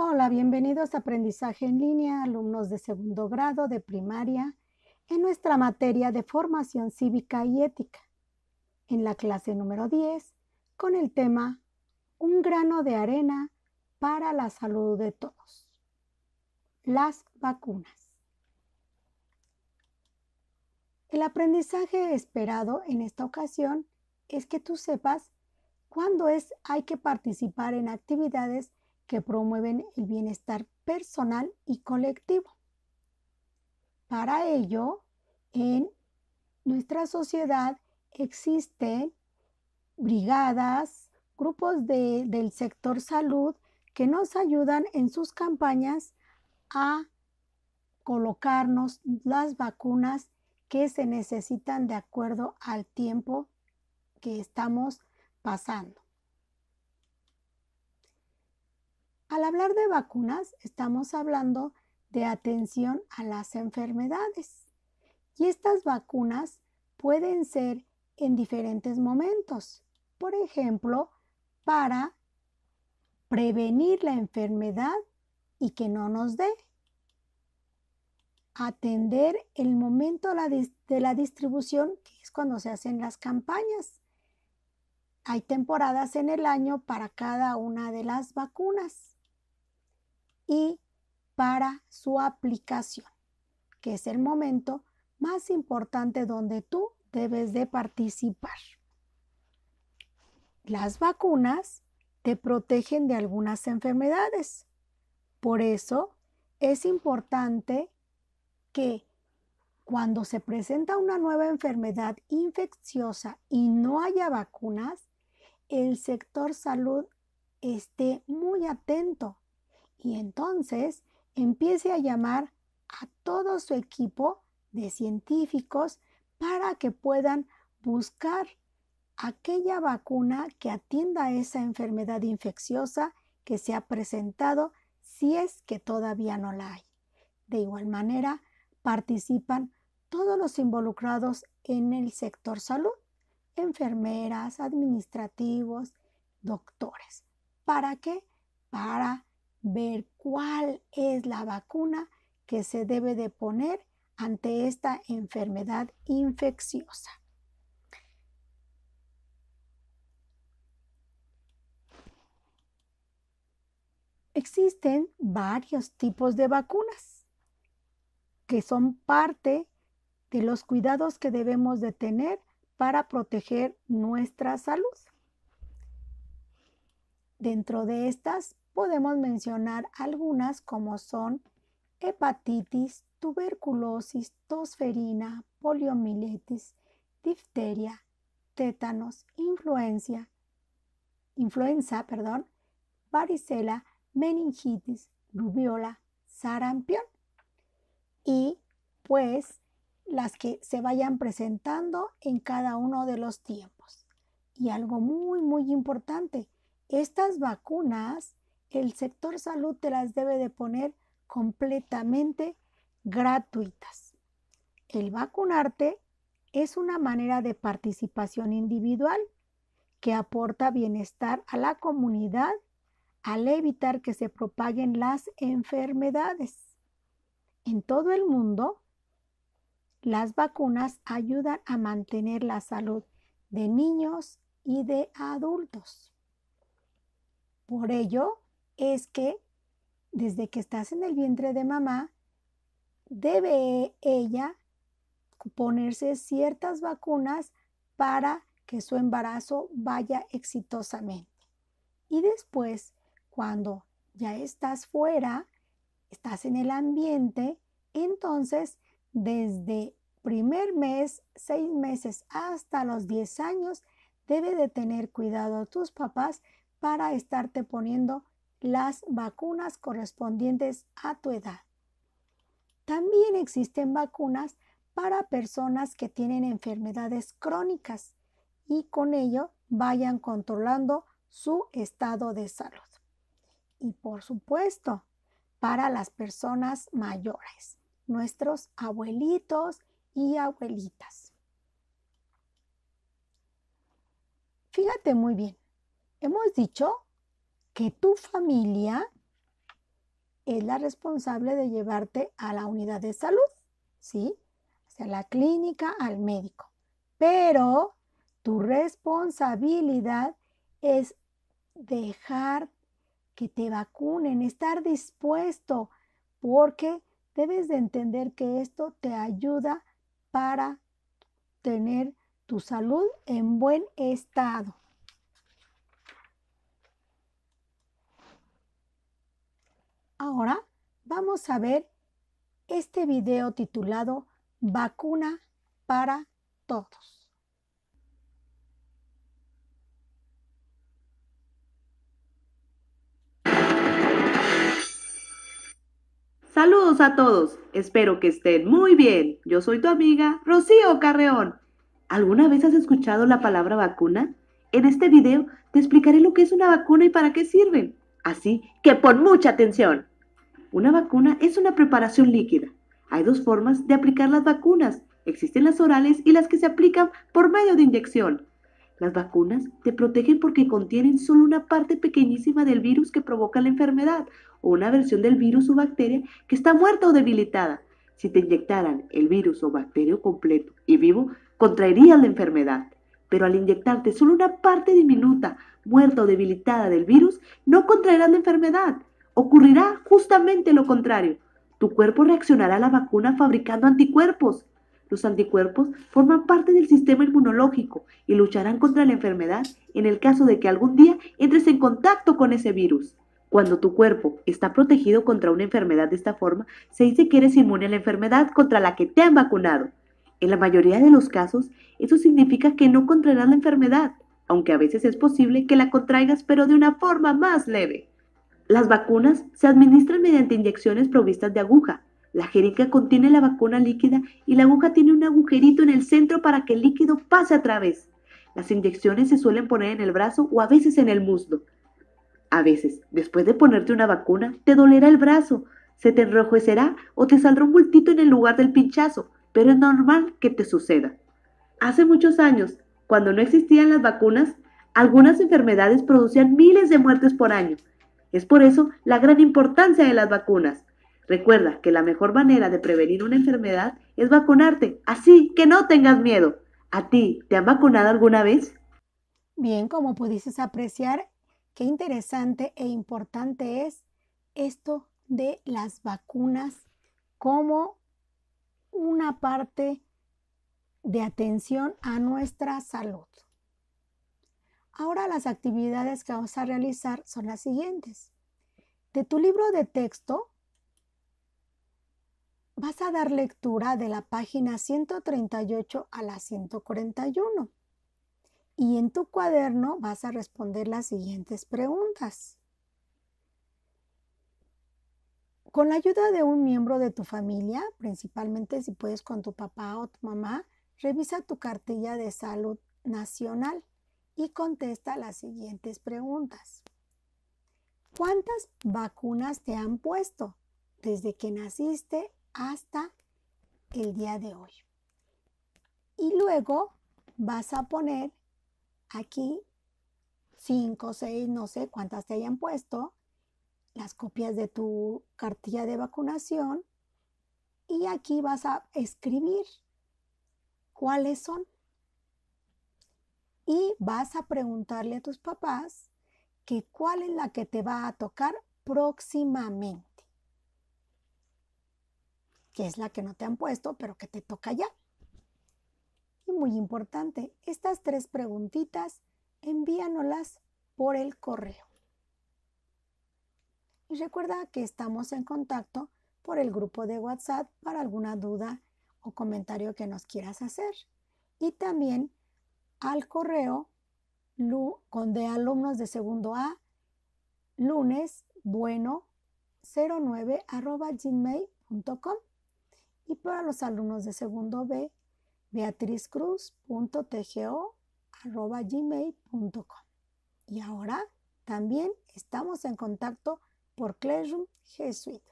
Hola, bienvenidos a Aprendizaje en línea, alumnos de segundo grado de primaria, en nuestra materia de formación cívica y ética, en la clase número 10, con el tema Un grano de arena para la salud de todos. Las vacunas. El aprendizaje esperado en esta ocasión es que tú sepas cuándo es hay que participar en actividades que promueven el bienestar personal y colectivo. Para ello, en nuestra sociedad existen brigadas, grupos del sector salud que nos ayudan en sus campañas a colocarnos las vacunas que se necesitan de acuerdo al tiempo que estamos pasando. Al hablar de vacunas, estamos hablando de atención a las enfermedades. Y estas vacunas pueden ser en diferentes momentos. Por ejemplo, para prevenir la enfermedad y que no nos dé. Atender el momento de la distribución, que es cuando se hacen las campañas. Hay temporadas en el año para cada una de las vacunas y para su aplicación, que es el momento más importante donde tú debes de participar. Las vacunas te protegen de algunas enfermedades. Por eso es importante que cuando se presenta una nueva enfermedad infecciosa y no haya vacunas, el sector salud esté muy atento y entonces empiece a llamar a todo su equipo de científicos para que puedan buscar aquella vacuna que atienda a esa enfermedad infecciosa que se ha presentado si es que todavía no la hay. De igual manera, participan todos los involucrados en el sector salud, enfermeras, administrativos, doctores. ¿Para qué? Para ver cuál es la vacuna que se debe de poner ante esta enfermedad infecciosa. Existen varios tipos de vacunas que son parte de los cuidados que debemos de tener para proteger nuestra salud. Dentro de estas podemos mencionar algunas como son hepatitis, tuberculosis, tosferina, poliomielitis, difteria, tétanos, influenza, perdón, varicela, meningitis, rubiola, sarampión. Y pues las que se vayan presentando en cada uno de los tiempos. Y algo muy, muy importante, estas vacunas el sector salud te las debe de poner completamente gratuitas. El vacunarte es una manera de participación individual que aporta bienestar a la comunidad al evitar que se propaguen las enfermedades. En todo el mundo, las vacunas ayudan a mantener la salud de niños y de adultos. Por ello, es que desde que estás en el vientre de mamá, debe ella ponerse ciertas vacunas para que su embarazo vaya exitosamente. Y después, cuando ya estás fuera, estás en el ambiente, entonces desde primer mes, seis meses hasta los 10 años, debe de tener cuidado tus papás para estarte poniendo las vacunas correspondientes a tu edad. También existen vacunas para personas que tienen enfermedades crónicas y con ello vayan controlando su estado de salud. Y por supuesto, para las personas mayores, nuestros abuelitos y abuelitas. Fíjate muy bien, hemos dicho que tu familia es la responsable de llevarte a la unidad de salud, ¿sí? O sea, la clínica, al médico. Pero tu responsabilidad es dejar que te vacunen, estar dispuesto, porque debes de entender que esto te ayuda para tener tu salud en buen estado. Ahora vamos a ver este video titulado Vacuna para todos. Saludos a todos, espero que estén muy bien. Yo soy tu amiga Rocío Carreón. ¿Alguna vez has escuchado la palabra vacuna? En este video te explicaré lo que es una vacuna y para qué sirven. Así que pon mucha atención. Una vacuna es una preparación líquida. Hay dos formas de aplicar las vacunas. Existen las orales y las que se aplican por medio de inyección. Las vacunas te protegen porque contienen solo una parte pequeñísima del virus que provoca la enfermedad o una versión del virus o bacteria que está muerta o debilitada. Si te inyectaran el virus o bacterio completo y vivo, contraerías la enfermedad pero al inyectarte solo una parte diminuta, muerta o debilitada del virus, no contraerás la enfermedad. Ocurrirá justamente lo contrario. Tu cuerpo reaccionará a la vacuna fabricando anticuerpos. Los anticuerpos forman parte del sistema inmunológico y lucharán contra la enfermedad en el caso de que algún día entres en contacto con ese virus. Cuando tu cuerpo está protegido contra una enfermedad de esta forma, se dice que eres inmune a la enfermedad contra la que te han vacunado. En la mayoría de los casos, eso significa que no contraerás la enfermedad, aunque a veces es posible que la contraigas pero de una forma más leve. Las vacunas se administran mediante inyecciones provistas de aguja. La jeringa contiene la vacuna líquida y la aguja tiene un agujerito en el centro para que el líquido pase a través. Las inyecciones se suelen poner en el brazo o a veces en el muslo. A veces, después de ponerte una vacuna, te dolerá el brazo, se te enrojecerá o te saldrá un bultito en el lugar del pinchazo, pero es normal que te suceda. Hace muchos años, cuando no existían las vacunas, algunas enfermedades producían miles de muertes por año. Es por eso la gran importancia de las vacunas. Recuerda que la mejor manera de prevenir una enfermedad es vacunarte, así que no tengas miedo. ¿A ti te han vacunado alguna vez? Bien, como pudiste apreciar, qué interesante e importante es esto de las vacunas como una parte de atención a nuestra salud. Ahora las actividades que vamos a realizar son las siguientes. De tu libro de texto vas a dar lectura de la página 138 a la 141 y en tu cuaderno vas a responder las siguientes preguntas. Con la ayuda de un miembro de tu familia, principalmente si puedes con tu papá o tu mamá, revisa tu cartilla de salud nacional y contesta las siguientes preguntas. ¿Cuántas vacunas te han puesto desde que naciste hasta el día de hoy? Y luego vas a poner aquí 5, 6, no sé cuántas te hayan puesto las copias de tu cartilla de vacunación y aquí vas a escribir cuáles son. Y vas a preguntarle a tus papás que cuál es la que te va a tocar próximamente, que es la que no te han puesto, pero que te toca ya. Y muy importante, estas tres preguntitas envíanolas por el correo y recuerda que estamos en contacto por el grupo de WhatsApp para alguna duda o comentario que nos quieras hacer. Y también al correo con de alumnos de segundo A, lunes bueno 09 arroba gmail.com y para los alumnos de segundo B, beatrizcruz.tgo arroba gmail.com. Y ahora también estamos en contacto por Classroom G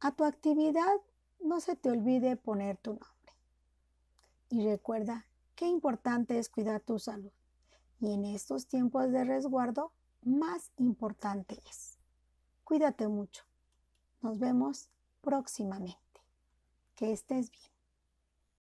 A tu actividad no se te olvide poner tu nombre. Y recuerda qué importante es cuidar tu salud. Y en estos tiempos de resguardo, más importante es. Cuídate mucho. Nos vemos próximamente. Que estés bien.